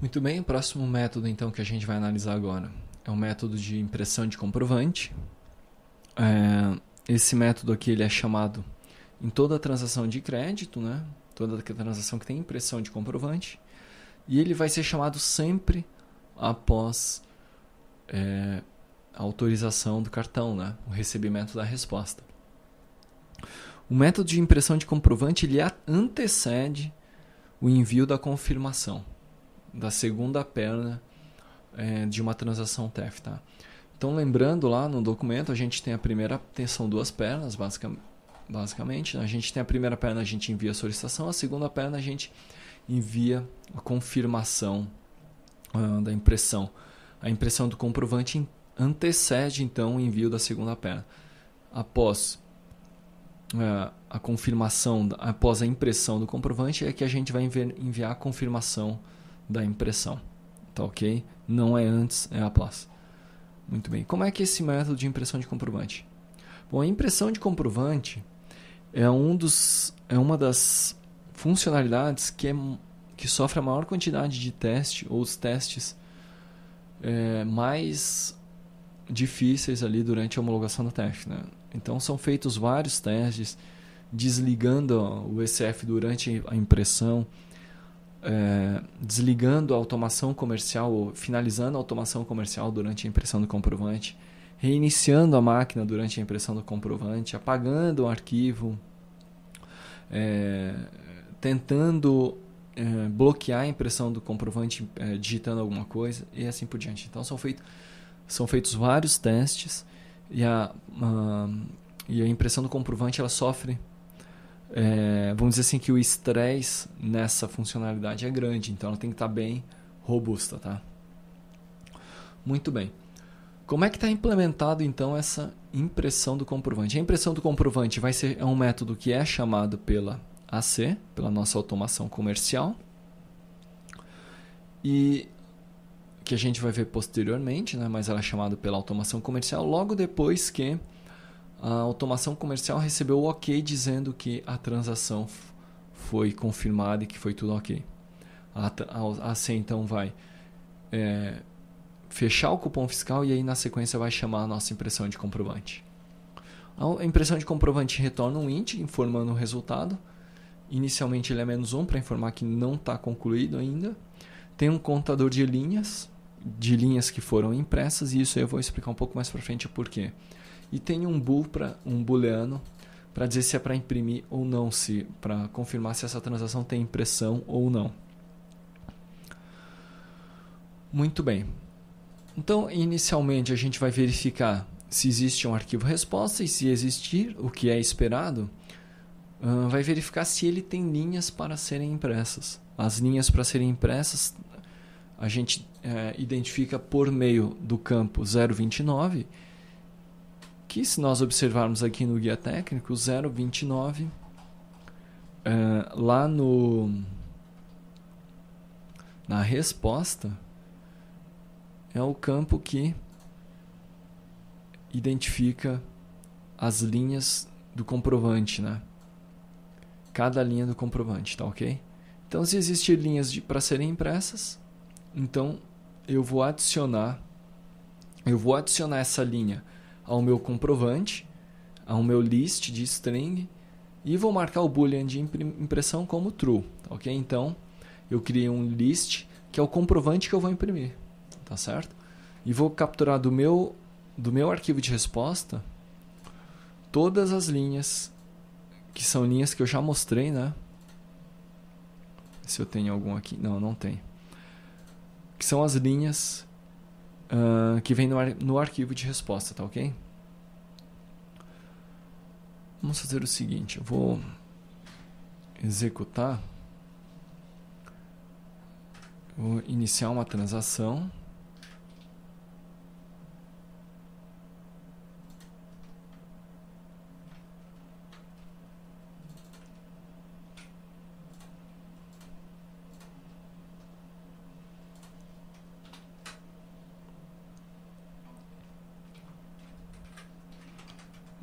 Muito bem, o próximo método então que a gente vai analisar agora é o método de impressão de comprovante. É, esse método aqui ele é chamado em toda transação de crédito, né? toda transação que tem impressão de comprovante, e ele vai ser chamado sempre após é, a autorização do cartão, né? o recebimento da resposta. O método de impressão de comprovante ele antecede o envio da confirmação da segunda perna é, de uma transação TEF, tá? Então, lembrando lá no documento, a gente tem a primeira, são duas pernas, basicamente. Né? A gente tem a primeira perna, a gente envia a solicitação, a segunda perna, a gente envia a confirmação uh, da impressão. A impressão do comprovante antecede, então, o envio da segunda perna. Após uh, a confirmação, após a impressão do comprovante, é que a gente vai enviar a confirmação da impressão. Tá ok? Não é antes, é após. Muito bem. Como é que é esse método de impressão de comprovante? Bom, a impressão de comprovante é, um dos, é uma das funcionalidades que, é, que sofre a maior quantidade de teste ou os testes é, mais difíceis ali durante a homologação do teste. Né? Então são feitos vários testes desligando o ECF durante a impressão, é, desligando a automação comercial ou finalizando a automação comercial durante a impressão do comprovante, reiniciando a máquina durante a impressão do comprovante, apagando o arquivo, é, tentando é, bloquear a impressão do comprovante é, digitando alguma coisa e assim por diante. Então são, feito, são feitos vários testes e a, a, e a impressão do comprovante ela sofre é, vamos dizer assim que o estresse nessa funcionalidade é grande, então ela tem que estar tá bem robusta, tá? Muito bem. Como é que está implementado então essa impressão do comprovante? A impressão do comprovante vai ser é um método que é chamado pela AC, pela nossa automação comercial, e que a gente vai ver posteriormente, né? mas ela é chamada pela automação comercial logo depois que a automação comercial recebeu o ok dizendo que a transação foi confirmada e que foi tudo ok. A, a, a C então vai é, fechar o cupom fiscal e aí na sequência vai chamar a nossa impressão de comprovante. A impressão de comprovante retorna um int informando o resultado. Inicialmente ele é menos 1 para informar que não está concluído ainda. Tem um contador de linhas, de linhas que foram impressas, e isso eu vou explicar um pouco mais para frente o porquê e tem um bool para um booleano para dizer se é para imprimir ou não, se para confirmar se essa transação tem impressão ou não. Muito bem. Então, inicialmente a gente vai verificar se existe um arquivo resposta e se existir, o que é esperado, uh, vai verificar se ele tem linhas para serem impressas. As linhas para serem impressas a gente eh, identifica por meio do campo 029 que se nós observarmos aqui no guia técnico 029, uh, eh, lá no na resposta é o campo que identifica as linhas do comprovante, né? Cada linha do comprovante, tá ok? Então, se existem linhas para serem impressas, então eu vou adicionar, eu vou adicionar essa linha ao meu comprovante, ao meu list de string e vou marcar o boolean de impressão como true, ok? Então eu criei um list que é o comprovante que eu vou imprimir, tá certo? E vou capturar do meu do meu arquivo de resposta todas as linhas que são linhas que eu já mostrei, né? Se eu tenho algum aqui, não, não tem. Que são as linhas uh, que vem no, ar, no arquivo de resposta, tá ok? Vamos fazer o seguinte, eu vou executar, vou iniciar uma transação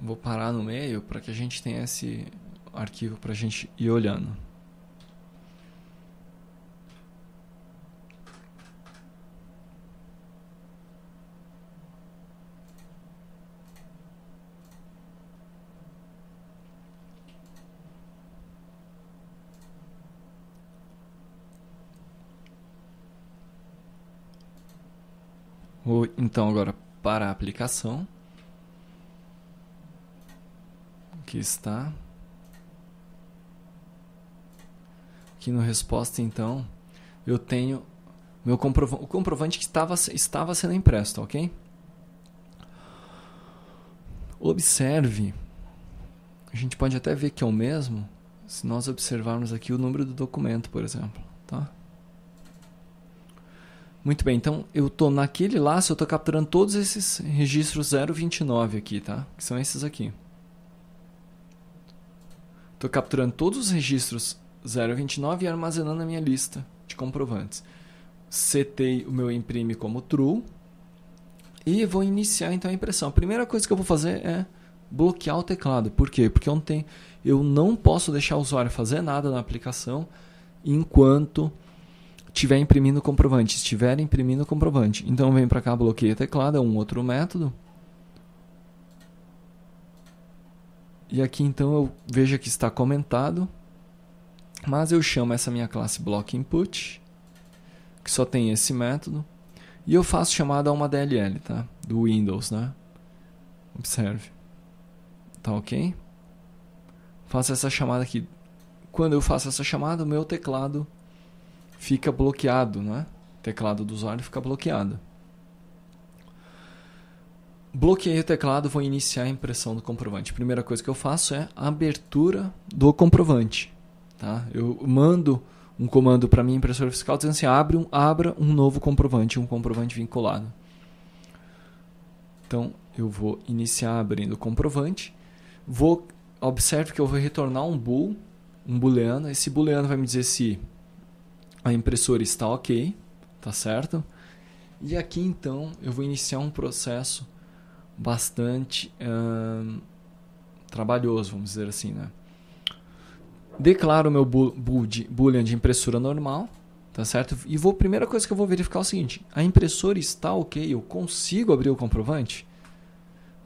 vou parar no meio para que a gente tenha esse arquivo para a gente ir olhando. Vou então agora para a aplicação. Aqui está. Aqui no resposta, então, eu tenho meu comprovante, o comprovante que estava, estava sendo impresso, ok? Observe, a gente pode até ver que é o mesmo se nós observarmos aqui o número do documento, por exemplo, tá? Muito bem, então eu estou naquele laço, eu estou capturando todos esses registros 029 aqui, tá? Que são esses aqui. Estou capturando todos os registros 029 e armazenando a minha lista de comprovantes. Setei o meu imprime como true e vou iniciar então a impressão. A primeira coisa que eu vou fazer é bloquear o teclado. Por quê? Porque eu não, tenho, eu não posso deixar o usuário fazer nada na aplicação enquanto estiver imprimindo o comprovante. Estiver imprimindo o comprovante. Então vem para cá, bloqueia o teclado, é um outro método. E aqui então eu vejo que está comentado, mas eu chamo essa minha classe block input, que só tem esse método, e eu faço chamada a uma DLL, tá? Do Windows, né? Observe. Tá ok? Faço essa chamada aqui. Quando eu faço essa chamada, o meu teclado fica bloqueado, né? O teclado do usuário fica bloqueado. Bloqueei o teclado, vou iniciar a impressão do comprovante. A primeira coisa que eu faço é a abertura do comprovante. Tá? Eu mando um comando para minha impressora fiscal dizendo assim, abre um, abra um novo comprovante, um comprovante vinculado. Então, eu vou iniciar abrindo o comprovante. Vou, observe que eu vou retornar um bool, um booleano. Esse booleano vai me dizer se a impressora está ok, tá certo? E aqui, então, eu vou iniciar um processo bastante hum, trabalhoso, vamos dizer assim, né? Declaro meu de, boolean de impressora normal, tá certo? E vou primeira coisa que eu vou verificar é o seguinte: a impressora está ok? Eu consigo abrir o comprovante?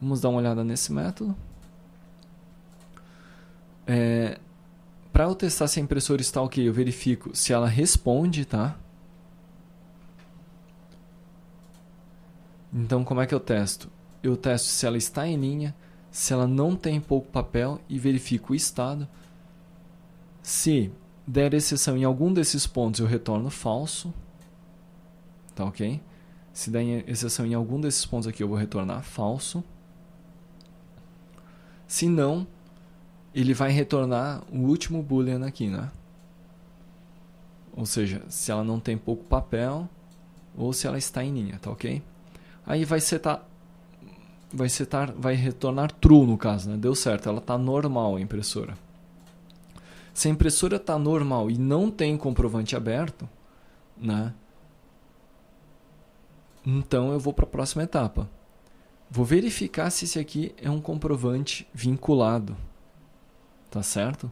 Vamos dar uma olhada nesse método. É, para eu testar se a impressora está ok, eu verifico se ela responde, tá? Então, como é que eu testo? eu testo se ela está em linha, se ela não tem pouco papel e verifico o estado. Se der exceção em algum desses pontos, eu retorno falso. Tá ok? Se der exceção em algum desses pontos aqui, eu vou retornar falso. Se não, ele vai retornar o último boolean aqui, né? Ou seja, se ela não tem pouco papel ou se ela está em linha, tá ok? Aí vai setar vai, setar, vai retornar true no caso, né? deu certo, ela está normal a impressora. Se a impressora está normal e não tem comprovante aberto, né? então eu vou para a próxima etapa. Vou verificar se esse aqui é um comprovante vinculado. Tá certo?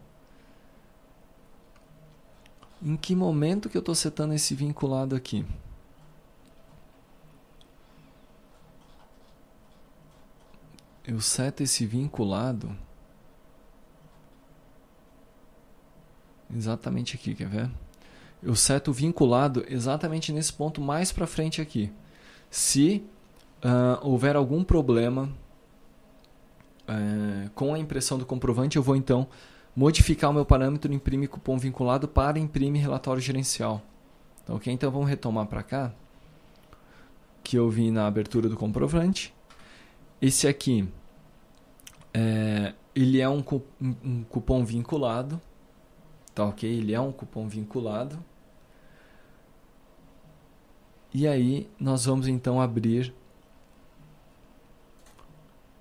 Em que momento que eu estou setando esse vinculado aqui? eu seto esse vinculado exatamente aqui, quer ver? Eu seto vinculado exatamente nesse ponto mais para frente aqui. Se uh, houver algum problema uh, com a impressão do comprovante, eu vou então modificar o meu parâmetro imprime cupom vinculado para imprime relatório gerencial. Tá ok? Então vamos retomar para cá, que eu vi na abertura do comprovante. Esse aqui, é, ele é um, um cupom vinculado, tá ok? Ele é um cupom vinculado. E aí nós vamos então abrir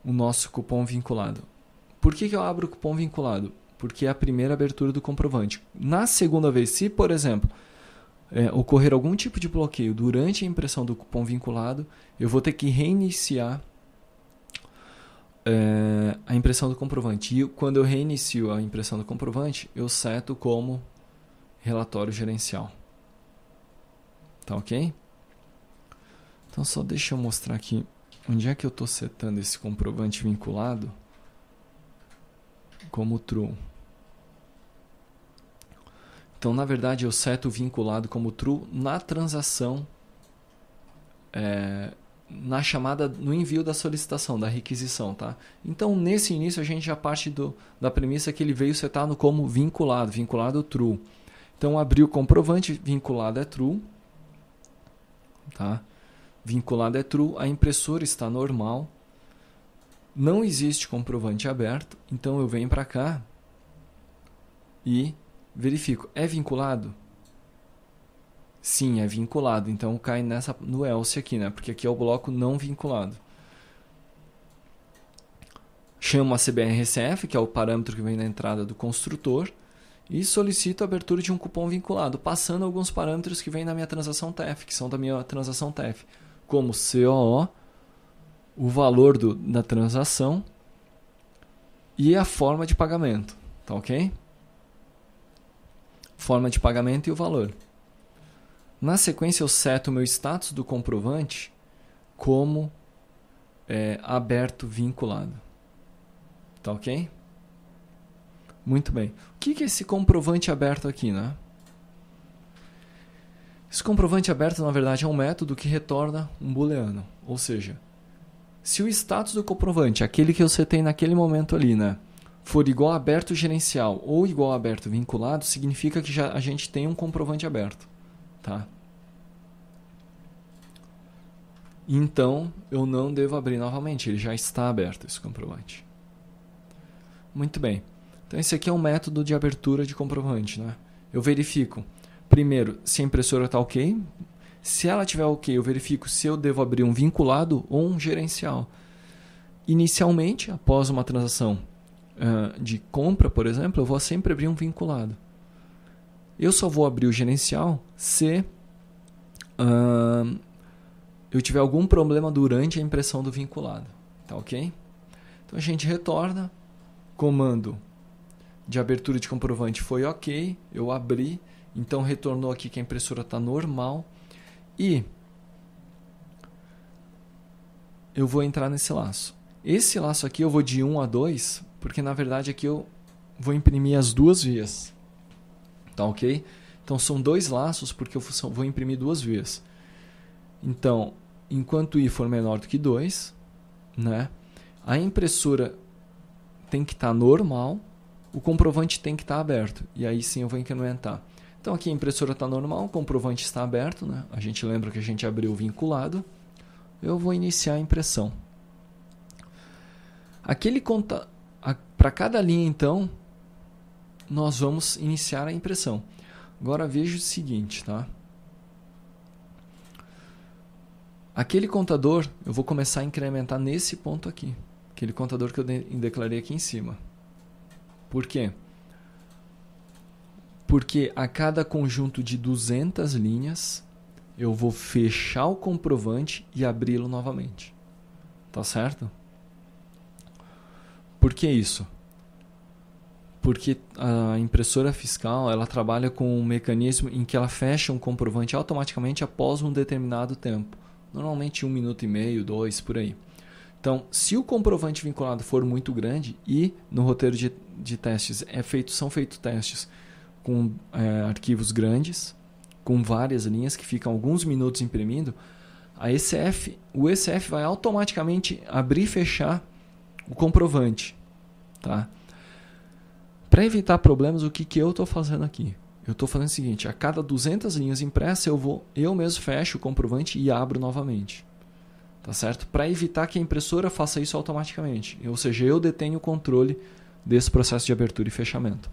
o nosso cupom vinculado. Por que, que eu abro o cupom vinculado? Porque é a primeira abertura do comprovante. Na segunda vez, se por exemplo é, ocorrer algum tipo de bloqueio durante a impressão do cupom vinculado, eu vou ter que reiniciar é, a impressão do comprovante. E quando eu reinicio a impressão do comprovante, eu seto como relatório gerencial. Tá ok? Então só deixa eu mostrar aqui onde é que eu estou setando esse comprovante vinculado como true. Então, na verdade, eu seto vinculado como true na transação é, na chamada, no envio da solicitação, da requisição, tá? Então, nesse início, a gente já parte do, da premissa que ele veio setado como vinculado, vinculado true. Então, abri o comprovante, vinculado é true, tá? Vinculado é true, a impressora está normal, não existe comprovante aberto, então eu venho para cá e verifico, é vinculado? Sim, é vinculado. Então cai nessa no else aqui, né? Porque aqui é o bloco não vinculado. Chamo a CBRCF, que é o parâmetro que vem na entrada do construtor, e solicito a abertura de um cupom vinculado, passando alguns parâmetros que vêm na minha transação TEF, que são da minha transação TEF, como COO, o valor do, da transação e a forma de pagamento, tá ok? Forma de pagamento e o valor. Na sequência, eu seto o meu status do comprovante como é, aberto vinculado. Tá ok? Muito bem. O que é esse comprovante aberto aqui, né? Esse comprovante aberto, na verdade, é um método que retorna um booleano. Ou seja, se o status do comprovante, aquele que eu setei naquele momento ali, né, for igual a aberto gerencial ou igual a aberto vinculado, significa que já a gente tem um comprovante aberto tá? Então, eu não devo abrir novamente, ele já está aberto esse comprovante. Muito bem. Então, esse aqui é um método de abertura de comprovante, né? Eu verifico, primeiro, se a impressora está ok. Se ela estiver ok, eu verifico se eu devo abrir um vinculado ou um gerencial. Inicialmente, após uma transação uh, de compra, por exemplo, eu vou sempre abrir um vinculado. Eu só vou abrir o gerencial se uh, eu tiver algum problema durante a impressão do vinculado. Tá ok? Então a gente retorna, comando de abertura de comprovante foi ok, eu abri, então retornou aqui que a impressora está normal e eu vou entrar nesse laço. Esse laço aqui eu vou de 1 a 2, porque na verdade aqui eu vou imprimir as duas vias tá ok? Então são dois laços porque eu vou imprimir duas vezes. Então, enquanto i for menor do que 2, né, a impressora tem que estar tá normal, o comprovante tem que estar tá aberto. E aí sim eu vou incrementar. Então aqui a impressora está normal, o comprovante está aberto, né? a gente lembra que a gente abriu o vinculado. Eu vou iniciar a impressão. Aquele conta... Para cada linha, então, nós vamos iniciar a impressão. Agora veja o seguinte, tá? Aquele contador, eu vou começar a incrementar nesse ponto aqui. Aquele contador que eu de declarei aqui em cima. Por quê? Porque a cada conjunto de 200 linhas, eu vou fechar o comprovante e abri-lo novamente. Tá certo? Por que isso? porque a impressora fiscal ela trabalha com um mecanismo em que ela fecha um comprovante automaticamente após um determinado tempo, normalmente um minuto e meio, dois por aí. Então, se o comprovante vinculado for muito grande e no roteiro de, de testes é feito, são feitos testes com é, arquivos grandes, com várias linhas que ficam alguns minutos imprimindo, a ECF, o ECF vai automaticamente abrir e fechar o comprovante, tá? Para evitar problemas, o que, que eu estou fazendo aqui? Eu estou fazendo o seguinte: a cada 200 linhas impressas, eu vou eu mesmo fecho o comprovante e abro novamente. Tá certo? Para evitar que a impressora faça isso automaticamente. Ou seja, eu detenho o controle desse processo de abertura e fechamento.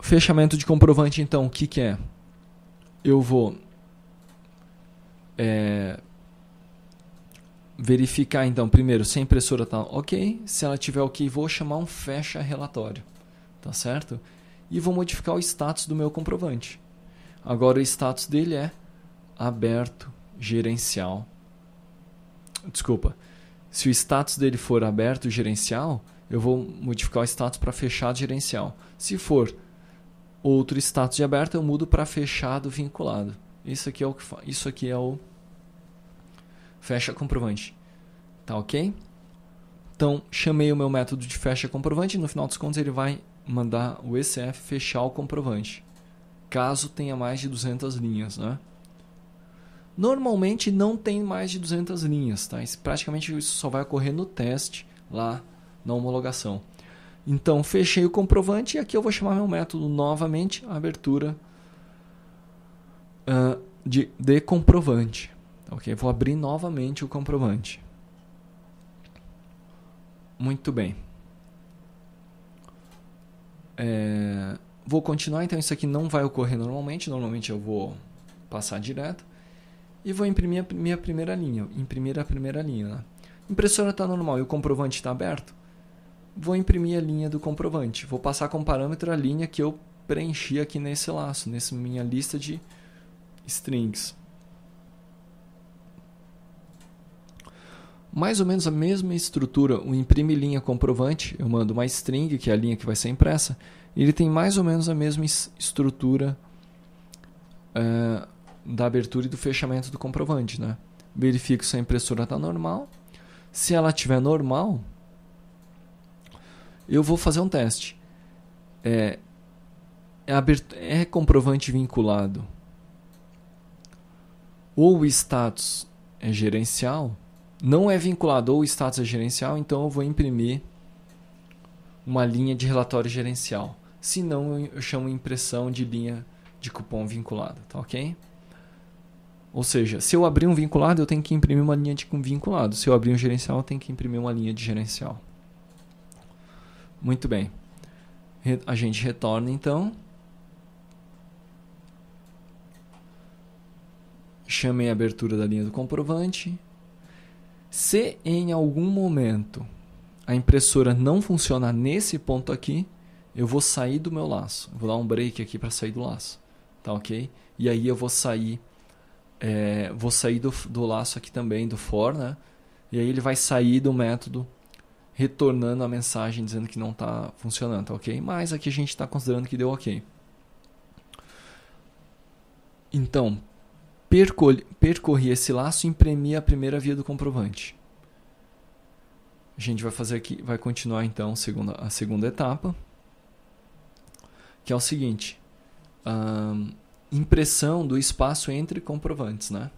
Fechamento de comprovante, então, o que, que é? Eu vou é, verificar então primeiro se a impressora está ok, se ela tiver ok, vou chamar um fecha relatório, tá certo? E vou modificar o status do meu comprovante. Agora o status dele é aberto gerencial. Desculpa. Se o status dele for aberto gerencial, eu vou modificar o status para fechado gerencial. Se for outro status de aberto, eu mudo para fechado vinculado. Isso aqui é o que isso aqui é o fecha comprovante. Tá ok? Então, chamei o meu método de fecha comprovante e no final dos contos ele vai mandar o ECF fechar o comprovante, caso tenha mais de 200 linhas, né? Normalmente não tem mais de 200 linhas, tá? Isso, praticamente isso só vai ocorrer no teste lá na homologação. Então, fechei o comprovante e aqui eu vou chamar meu método novamente, abertura uh, de, de comprovante. Ok, vou abrir novamente o comprovante. Muito bem. É, vou continuar, então isso aqui não vai ocorrer normalmente. Normalmente eu vou passar direto. E vou imprimir a minha primeira linha. Imprimir a primeira linha. Né? Impressora está normal e o comprovante está aberto. Vou imprimir a linha do comprovante. Vou passar como parâmetro a linha que eu preenchi aqui nesse laço, nessa minha lista de strings. mais ou menos a mesma estrutura, o imprime linha comprovante, eu mando uma string, que é a linha que vai ser impressa, e ele tem mais ou menos a mesma estrutura uh, da abertura e do fechamento do comprovante. Né? Verifico se a impressora está normal. Se ela estiver normal, eu vou fazer um teste. É, é, é comprovante vinculado ou o status é gerencial, não é vinculado ao status gerencial, então eu vou imprimir uma linha de relatório gerencial. Se não, eu chamo impressão de linha de cupom vinculado, tá ok? Ou seja, se eu abrir um vinculado, eu tenho que imprimir uma linha de vinculado. Se eu abrir um gerencial, eu tenho que imprimir uma linha de gerencial. Muito bem. A gente retorna então. Chamei a abertura da linha do comprovante. Se em algum momento a impressora não funcionar nesse ponto aqui, eu vou sair do meu laço. Vou dar um break aqui para sair do laço. Tá ok? E aí eu vou sair. É, vou sair do, do laço aqui também, do for, né? E aí ele vai sair do método retornando a mensagem dizendo que não está funcionando, tá ok? Mas aqui a gente está considerando que deu ok. Então, percol, percorri esse laço e imprimi a primeira via do comprovante. A gente vai fazer aqui, vai continuar então a segunda, a segunda etapa, que é o seguinte: impressão do espaço entre comprovantes, né?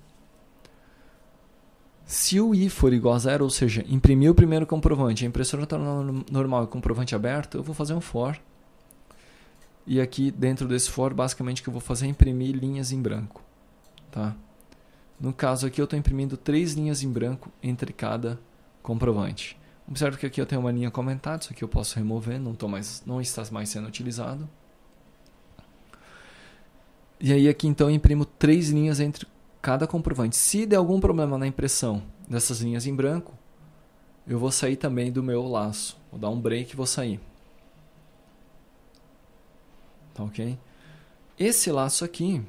Se o i for igual a zero, ou seja, imprimir o primeiro comprovante, a impressora está normal e o comprovante aberto, eu vou fazer um for. E aqui dentro desse for, basicamente o que eu vou fazer é imprimir linhas em branco. Tá? No caso aqui, eu estou imprimindo três linhas em branco entre cada comprovante. Observe que aqui eu tenho uma linha comentada, isso aqui eu posso remover, não, tô mais, não está mais sendo utilizado. E aí aqui então eu imprimo três linhas entre cada comprovante. Se der algum problema na impressão dessas linhas em branco, eu vou sair também do meu laço. Vou dar um break e vou sair. Tá ok? Esse laço aqui,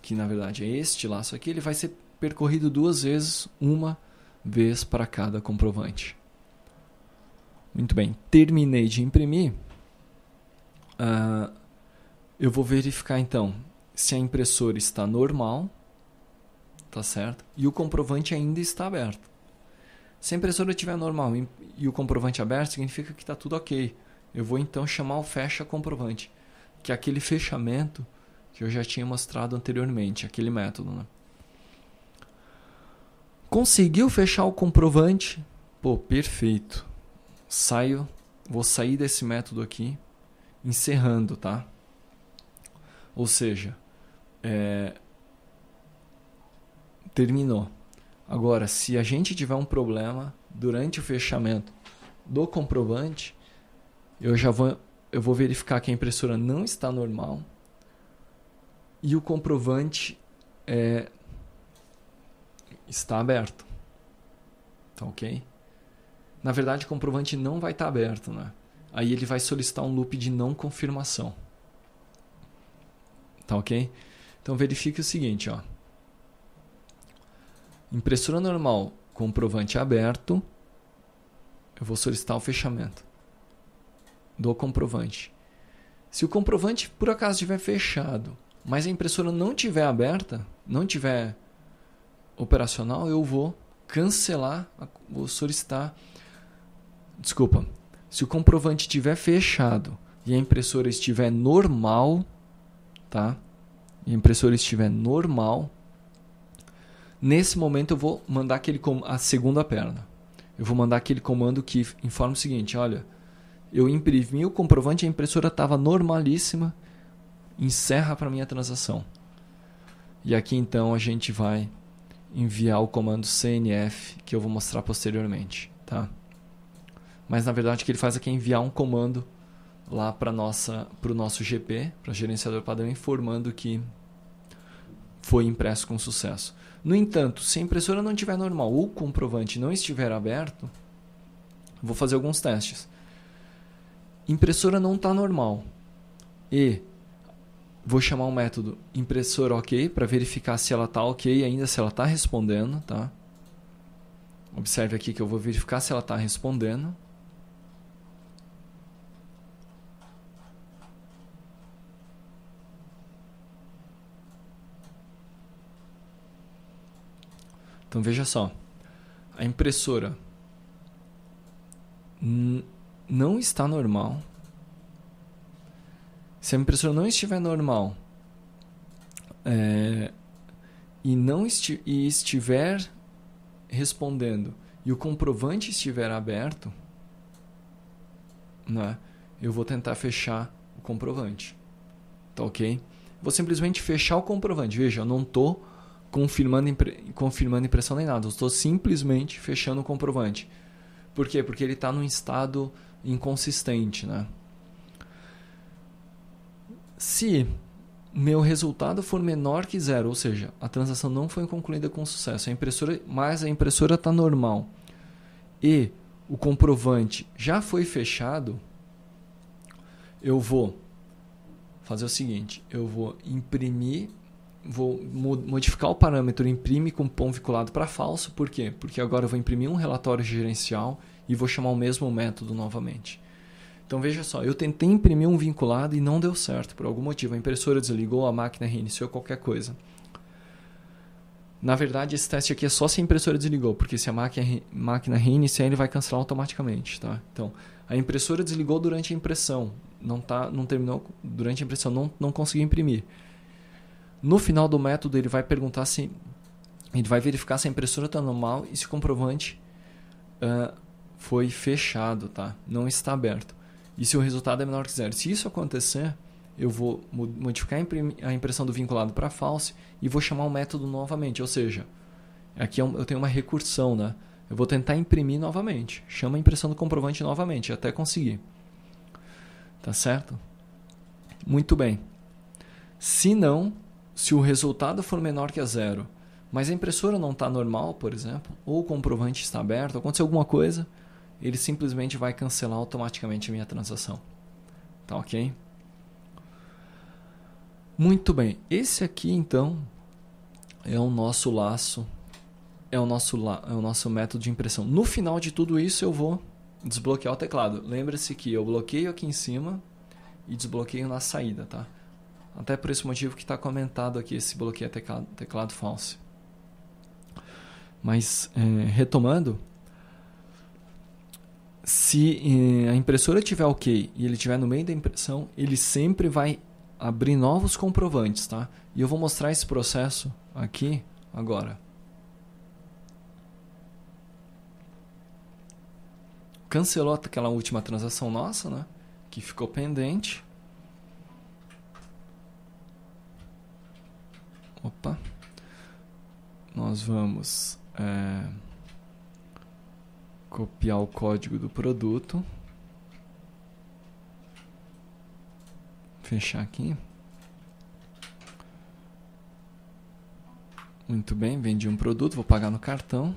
que na verdade é este laço aqui, ele vai ser percorrido duas vezes, uma vez para cada comprovante. Muito bem, terminei de imprimir. Uh, eu vou verificar então se a impressora está normal, tá certo? E o comprovante ainda está aberto. Se a impressora estiver normal e o comprovante aberto, significa que está tudo ok. Eu vou então chamar o fecha comprovante, que é aquele fechamento que eu já tinha mostrado anteriormente, aquele método. Né? Conseguiu fechar o comprovante? Pô, perfeito. Saio, vou sair desse método aqui, encerrando, tá? Ou seja, é... terminou. Agora, se a gente tiver um problema durante o fechamento do comprovante, eu já vou, eu vou verificar que a impressora não está normal e o comprovante é, está aberto. Tá ok? Na verdade, o comprovante não vai estar tá aberto, né? Aí ele vai solicitar um loop de não confirmação. Tá ok? Então verifique o seguinte, ó. Impressora normal, comprovante aberto. Eu vou solicitar o fechamento do comprovante. Se o comprovante por acaso estiver fechado mas a impressora não tiver aberta, não tiver operacional, eu vou cancelar, vou solicitar. Desculpa. Se o comprovante estiver fechado e a impressora estiver normal, tá? E a impressora estiver normal, nesse momento eu vou mandar aquele com a segunda perna. Eu vou mandar aquele comando que informa o seguinte, olha, eu imprimi o comprovante, a impressora estava normalíssima encerra para mim a transação. E aqui então a gente vai enviar o comando CNF que eu vou mostrar posteriormente, tá? Mas na verdade o que ele faz é que é enviar um comando lá para nossa para o nosso GP, para o gerenciador padrão informando que foi impresso com sucesso. No entanto, se a impressora não estiver normal ou o comprovante não estiver aberto, vou fazer alguns testes. Impressora não está normal e Vou chamar um método impressor OK para verificar se ela está OK ainda, se ela está respondendo, tá? Observe aqui que eu vou verificar se ela está respondendo. Então veja só, a impressora não está normal, se a impressora não estiver normal é, e não esti e estiver respondendo e o comprovante estiver aberto, né, eu vou tentar fechar o comprovante. Tá ok? Vou simplesmente fechar o comprovante. Veja, eu não estou confirmando, impre confirmando impressão nem nada. Eu estou simplesmente fechando o comprovante. Por quê? Porque ele está num estado inconsistente, né? Se meu resultado for menor que zero, ou seja, a transação não foi concluída com sucesso, a impressora, mas a impressora está normal e o comprovante já foi fechado, eu vou fazer o seguinte: eu vou imprimir, vou modificar o parâmetro imprime com ponto vinculado para falso, por quê? Porque agora eu vou imprimir um relatório gerencial e vou chamar o mesmo método novamente. Então veja só, eu tentei imprimir um vinculado e não deu certo por algum motivo. A impressora desligou, a máquina reiniciou, qualquer coisa. Na verdade, esse teste aqui é só se a impressora desligou, porque se a máquina, máquina reiniciar, ele vai cancelar automaticamente, tá? Então, a impressora desligou durante a impressão, não tá, não terminou durante a impressão, não, não conseguiu imprimir. No final do método, ele vai perguntar se ele vai verificar se a impressora está normal e se o comprovante uh, foi fechado, tá? Não está aberto. E se o resultado é menor que zero. Se isso acontecer, eu vou modificar a impressão do vinculado para false e vou chamar o método novamente. Ou seja, aqui é eu tenho uma recursão, né? Eu vou tentar imprimir novamente. Chama a impressão do comprovante novamente, até conseguir. Tá certo? Muito bem. Se não, se o resultado for menor que a zero, mas a impressora não está normal, por exemplo, ou o comprovante está aberto, aconteceu alguma coisa, ele simplesmente vai cancelar automaticamente a minha transação. Tá ok? Muito bem, esse aqui então é o nosso laço, é o nosso, la é o nosso método de impressão. No final de tudo isso eu vou desbloquear o teclado. Lembre-se que eu bloqueio aqui em cima e desbloqueio na saída, tá? Até por esse motivo que está comentado aqui esse bloqueio teclado, teclado falso. Mas é, retomando, se eh, a impressora tiver ok e ele tiver no meio da impressão, ele sempre vai abrir novos comprovantes, tá? E eu vou mostrar esse processo aqui agora. Cancelou aquela última transação nossa, né? Que ficou pendente. Opa. Nós vamos. É copiar o código do produto, fechar aqui. Muito bem, vendi um produto, vou pagar no cartão.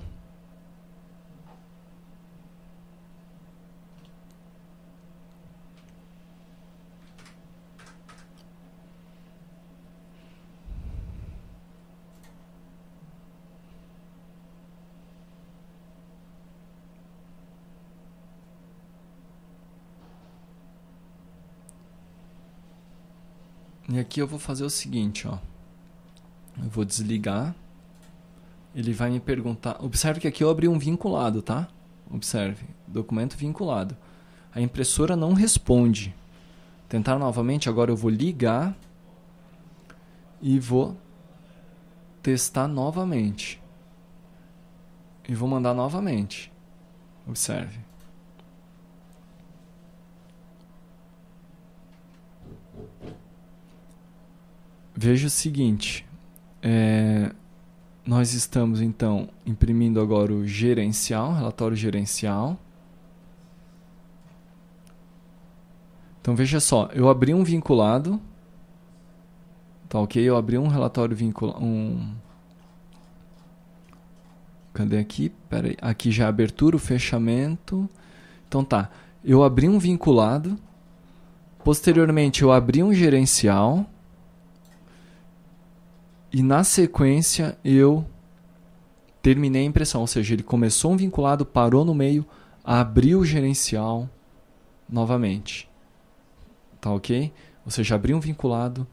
E aqui eu vou fazer o seguinte, ó. Eu vou desligar. Ele vai me perguntar. Observe que aqui eu abri um vinculado, tá? Observe. Documento vinculado. A impressora não responde. Tentar novamente. Agora eu vou ligar. E vou testar novamente. E vou mandar novamente. Observe. veja o seguinte: é, nós estamos então imprimindo agora o gerencial, relatório gerencial. Então veja só, eu abri um vinculado, tá ok? Eu abri um relatório vinculado, um... cadê aqui? Pera aí. aqui já é abertura, o fechamento. Então tá, eu abri um vinculado, posteriormente eu abri um gerencial, e na sequência eu terminei a impressão, ou seja, ele começou um vinculado, parou no meio, abriu o gerencial novamente. Tá ok? Ou seja, abriu um vinculado,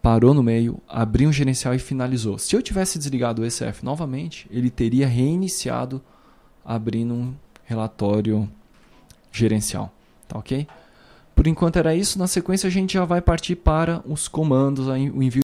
parou no meio, abriu um gerencial e finalizou. Se eu tivesse desligado o ECF novamente, ele teria reiniciado abrindo um relatório gerencial. Tá ok? Por enquanto era isso. Na sequência, a gente já vai partir para os comandos, o envio.